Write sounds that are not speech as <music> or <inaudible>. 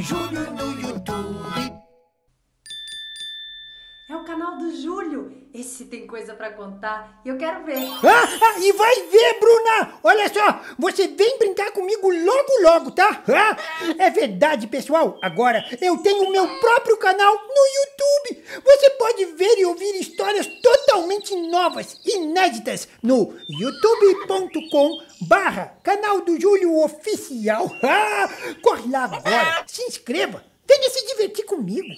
Júlio no YouTube. É o canal do Júlio. Esse tem coisa para contar e eu quero ver. Ah, ah, e vai ver, Bruna! Olha só, você vem brincar comigo logo, logo, tá? Ah, é verdade, pessoal. Agora eu tenho o meu próprio canal no YouTube totalmente novas, inéditas, no youtube.com barra canal do Júlio Oficial. <laughs> Ah, corre lá agora, se inscreva, venha se divertir comigo.